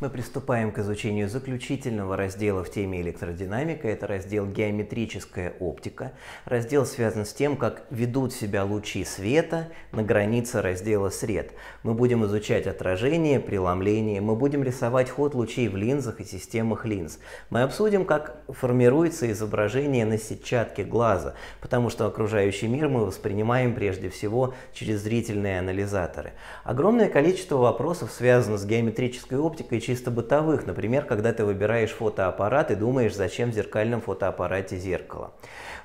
Мы приступаем к изучению заключительного раздела в теме электродинамика. Это раздел «Геометрическая оптика». Раздел связан с тем, как ведут себя лучи света на границе раздела «Сред». Мы будем изучать отражение, преломление, мы будем рисовать ход лучей в линзах и системах линз. Мы обсудим, как формируется изображение на сетчатке глаза, потому что окружающий мир мы воспринимаем прежде всего через зрительные анализаторы. Огромное количество вопросов связано с геометрической оптикой, чисто бытовых. Например, когда ты выбираешь фотоаппарат и думаешь, зачем в зеркальном фотоаппарате зеркало.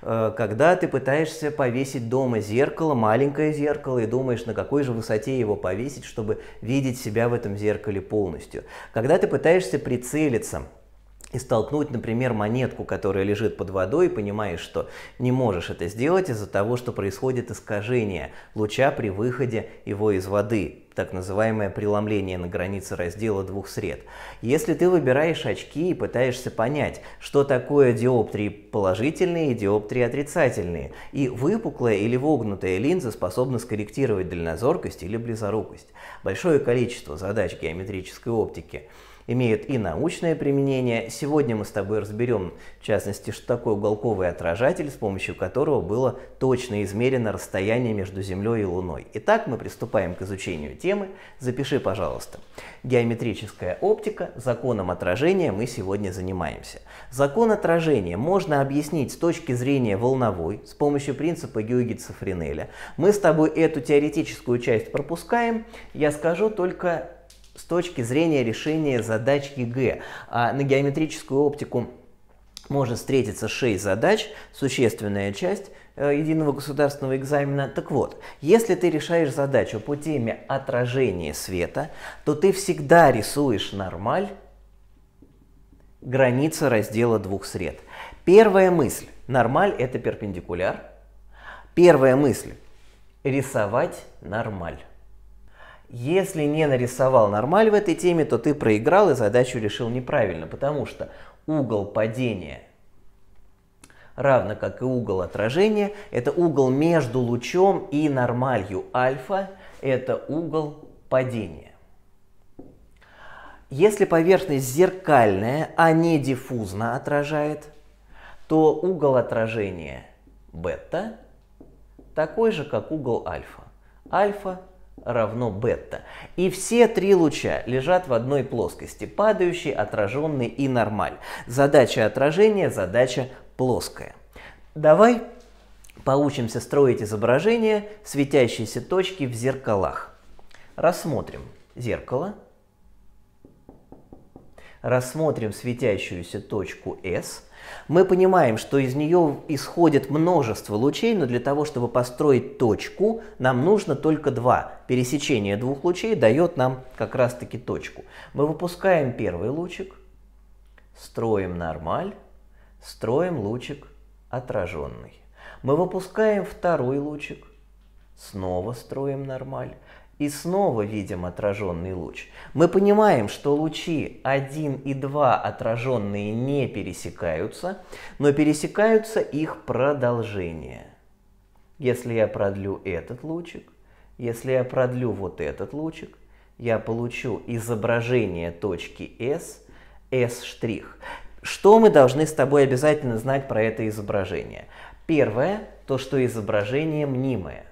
Э, когда ты пытаешься повесить дома зеркало, маленькое зеркало, и думаешь, на какой же высоте его повесить, чтобы видеть себя в этом зеркале полностью. Когда ты пытаешься прицелиться, и столкнуть, например, монетку, которая лежит под водой, и понимаешь, что не можешь это сделать из-за того, что происходит искажение луча при выходе его из воды так называемое преломление на границе раздела двух сред. Если ты выбираешь очки и пытаешься понять, что такое диоптрии положительные и диоптрии отрицательные, и выпуклая или вогнутая линза способна скорректировать дальнозоркость или близорукость. Большое количество задач геометрической оптики имеют и научное применение. Сегодня мы с тобой разберем, в частности, что такое уголковый отражатель, с помощью которого было точно измерено расстояние между Землей и Луной. Итак, мы приступаем к изучению темы. Запиши, пожалуйста. Геометрическая оптика, законом отражения мы сегодня занимаемся. Закон отражения можно объяснить с точки зрения волновой, с помощью принципа Гюйгитса-Френеля. Мы с тобой эту теоретическую часть пропускаем. Я скажу только точки зрения решения задач ЕГЭ. А на геометрическую оптику можно встретиться 6 задач, существенная часть э, единого государственного экзамена. Так вот, если ты решаешь задачу по теме отражение света, то ты всегда рисуешь нормаль граница раздела двух сред. Первая мысль. Нормаль – это перпендикуляр. Первая мысль – рисовать нормаль. Если не нарисовал нормаль в этой теме, то ты проиграл и задачу решил неправильно, потому что угол падения равно как и угол отражения, это угол между лучом и нормалью альфа, это угол падения. Если поверхность зеркальная, а не диффузно отражает, то угол отражения бета такой же, как угол альфа. Альфа равно бета. И все три луча лежат в одной плоскости, падающий, отраженный и нормаль. Задача отражения, задача плоская. Давай поучимся строить изображение светящейся точки в зеркалах. Рассмотрим зеркало. Рассмотрим светящуюся точку S – мы понимаем, что из нее исходит множество лучей, но для того, чтобы построить точку, нам нужно только два. Пересечение двух лучей дает нам как раз-таки точку. Мы выпускаем первый лучик, строим нормаль, строим лучик отраженный. Мы выпускаем второй лучик, снова строим нормаль и снова видим отраженный луч. Мы понимаем, что лучи 1 и 2 отраженные не пересекаются, но пересекаются их продолжения. Если я продлю этот лучик, если я продлю вот этот лучик, я получу изображение точки S, S'. Что мы должны с тобой обязательно знать про это изображение? Первое, то что изображение мнимое.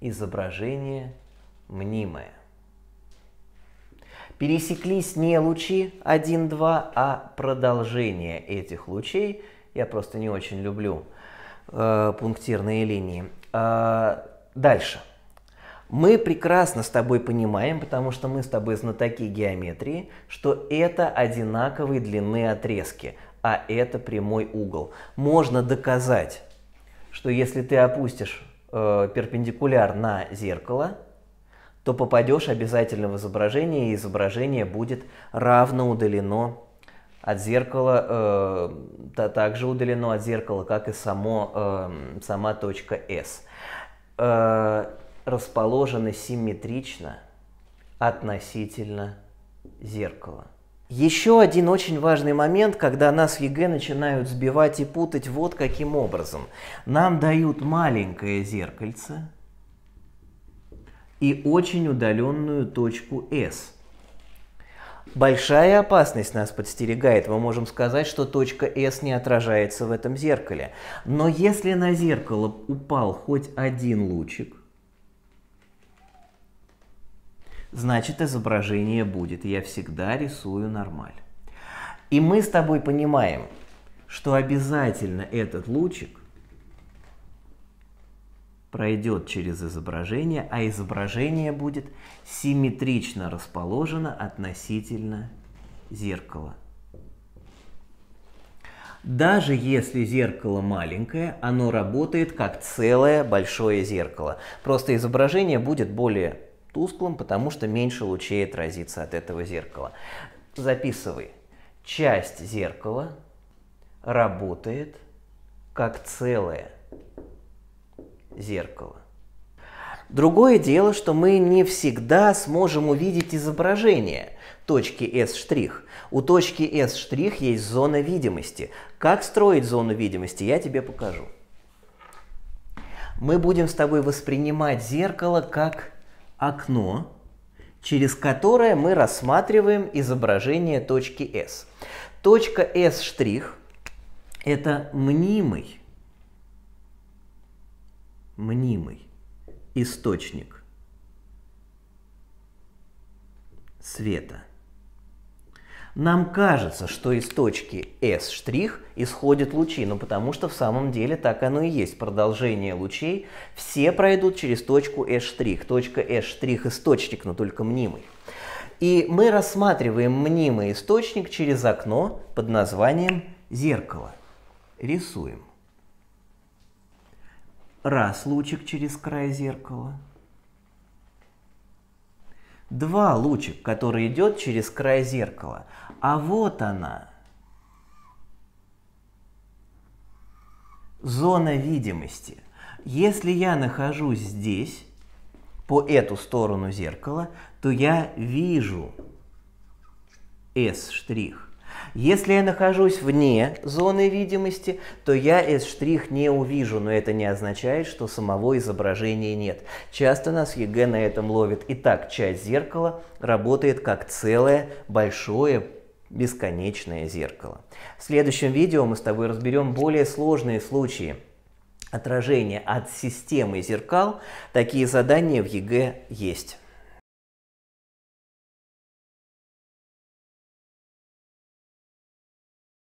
изображение мнимое. Пересеклись не лучи 1-2, а продолжение этих лучей. Я просто не очень люблю э, пунктирные линии. Э, дальше. Мы прекрасно с тобой понимаем, потому что мы с тобой знатоки геометрии, что это одинаковые длины отрезки, а это прямой угол. Можно доказать, что если ты опустишь э, перпендикуляр на зеркало, то попадешь обязательно в изображение, и изображение будет равно удалено от зеркала, э, также удалено от зеркала, как и само, э, сама точка S. Э, расположены симметрично относительно зеркала. Еще один очень важный момент, когда нас в ЕГЭ начинают сбивать и путать вот каким образом. Нам дают маленькое зеркальце и очень удаленную точку S. Большая опасность нас подстерегает. Мы можем сказать, что точка S не отражается в этом зеркале. Но если на зеркало упал хоть один лучик, значит изображение будет. Я всегда рисую нормаль. И мы с тобой понимаем, что обязательно этот лучик пройдет через изображение, а изображение будет симметрично расположено относительно зеркала. Даже если зеркало маленькое, оно работает как целое большое зеркало. Просто изображение будет более тусклым, потому что меньше лучей отразится от этого зеркала. Записывай. Часть зеркала работает как целое зеркало. Другое дело, что мы не всегда сможем увидеть изображение точки S'. У точки S' есть зона видимости. Как строить зону видимости, я тебе покажу. Мы будем с тобой воспринимать зеркало как окно, через которое мы рассматриваем изображение точки S. Точка S' это мнимый, мнимый источник света – нам кажется, что из точки S' исходят лучи, но ну, потому что в самом деле так оно и есть. Продолжение лучей все пройдут через точку S'. Точка S' источник, но только мнимый. И мы рассматриваем мнимый источник через окно под названием зеркало. Рисуем. Раз лучик через край зеркала – два лучика, который идет через край зеркала. А вот она, зона видимости. Если я нахожусь здесь, по эту сторону зеркала, то я вижу S' Если я нахожусь вне зоны видимости, то я S' не увижу, но это не означает, что самого изображения нет. Часто нас ЕГЭ на этом ловит. Итак, часть зеркала работает как целое большое бесконечное зеркало. В следующем видео мы с тобой разберем более сложные случаи отражения от системы зеркал. Такие задания в ЕГЭ есть.